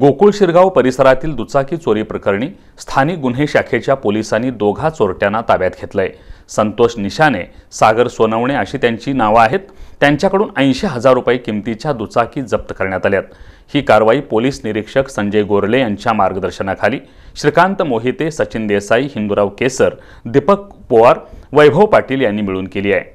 गोकुळ शिरगाव परिसरातील दुचाकी चोरी प्रकरणी स्थानिक गुन्हे शाखेच्या पोलिसांनी दोघा चोरट्यांना ताब्यात घेतलंय संतोष निशाने सागर सोनवणे अशी त्यांची नावं आहेत त्यांच्याकडून ऐंशी हजार रुपये किमतीच्या दुचाकी जप्त करण्यात आल्यात ही कारवाई पोलीस निरीक्षक संजय गोरले यांच्या मार्गदर्शनाखाली श्रीकांत मोहिते सचिन देसाई हिंदूराव केसर दीपक पोवार वैभव पाटील यांनी मिळून केली आहे